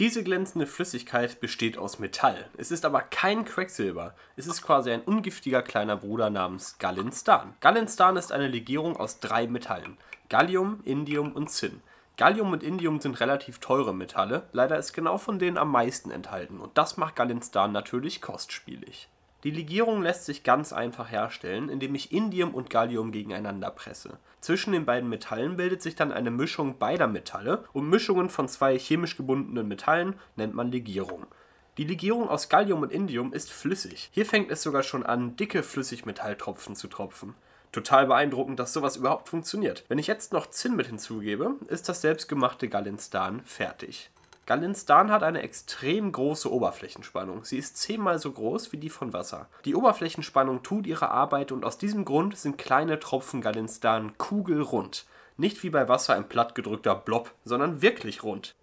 Diese glänzende Flüssigkeit besteht aus Metall. Es ist aber kein Quecksilber. Es ist quasi ein ungiftiger kleiner Bruder namens Gallenstan. Gallenstan ist eine Legierung aus drei Metallen: Gallium, Indium und Zinn. Gallium und Indium sind relativ teure Metalle. Leider ist genau von denen am meisten enthalten und das macht Gallenstan natürlich kostspielig. Die Legierung lässt sich ganz einfach herstellen, indem ich Indium und Gallium gegeneinander presse. Zwischen den beiden Metallen bildet sich dann eine Mischung beider Metalle und Mischungen von zwei chemisch gebundenen Metallen nennt man Legierung. Die Legierung aus Gallium und Indium ist flüssig. Hier fängt es sogar schon an, dicke Flüssigmetalltropfen zu tropfen. Total beeindruckend, dass sowas überhaupt funktioniert. Wenn ich jetzt noch Zinn mit hinzugebe, ist das selbstgemachte Gallenstan fertig. Galinstan hat eine extrem große Oberflächenspannung. Sie ist zehnmal so groß wie die von Wasser. Die Oberflächenspannung tut ihre Arbeit und aus diesem Grund sind kleine Tropfen Galinstan kugelrund. Nicht wie bei Wasser ein plattgedrückter Blob, sondern wirklich rund.